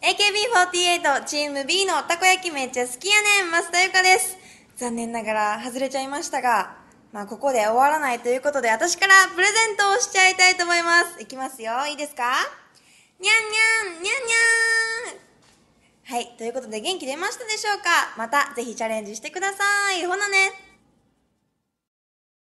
AKB48 チーム B のたこ焼きめっちゃ好きやねん、増田ゆかです。残念ながら外れちゃいましたが、まあここで終わらないということで私からプレゼントをしちゃいたいと思います。いきますよ。いいですかにゃんにゃん、にゃんにゃんはい。ということで元気出ましたでしょうかまたぜひチャレンジしてください。ほなね。